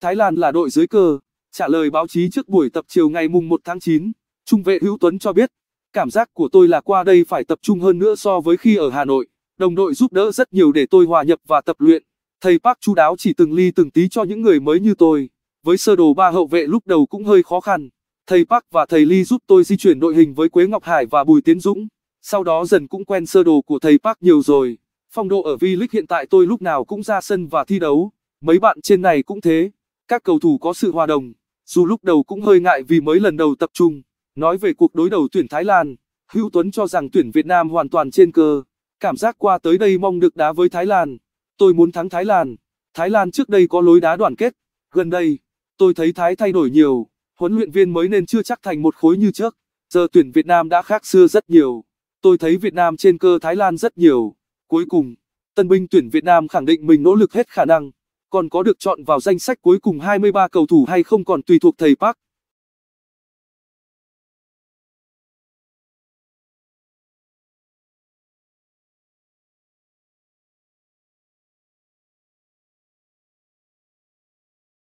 Thái Lan là đội dưới cờ. Trả lời báo chí trước buổi tập chiều ngày mùng 1 tháng 9, trung vệ Hữu Tuấn cho biết, cảm giác của tôi là qua đây phải tập trung hơn nữa so với khi ở Hà Nội. Đồng đội giúp đỡ rất nhiều để tôi hòa nhập và tập luyện. Thầy Park chú đáo chỉ từng ly từng tí cho những người mới như tôi. Với sơ đồ ba hậu vệ lúc đầu cũng hơi khó khăn. Thầy Park và thầy Ly giúp tôi di chuyển đội hình với Quế Ngọc Hải và Bùi Tiến Dũng. Sau đó dần cũng quen sơ đồ của thầy Park nhiều rồi. Phong độ ở V-League hiện tại tôi lúc nào cũng ra sân và thi đấu. Mấy bạn trên này cũng thế các cầu thủ có sự hòa đồng, dù lúc đầu cũng hơi ngại vì mới lần đầu tập trung. Nói về cuộc đối đầu tuyển Thái Lan, Hữu Tuấn cho rằng tuyển Việt Nam hoàn toàn trên cơ, cảm giác qua tới đây mong được đá với Thái Lan. Tôi muốn thắng Thái Lan. Thái Lan trước đây có lối đá đoàn kết, gần đây, tôi thấy Thái thay đổi nhiều, huấn luyện viên mới nên chưa chắc thành một khối như trước, giờ tuyển Việt Nam đã khác xưa rất nhiều. Tôi thấy Việt Nam trên cơ Thái Lan rất nhiều. Cuối cùng, tân binh tuyển Việt Nam khẳng định mình nỗ lực hết khả năng. Còn có được chọn vào danh sách cuối cùng 23 cầu thủ hay không còn tùy thuộc thầy Park.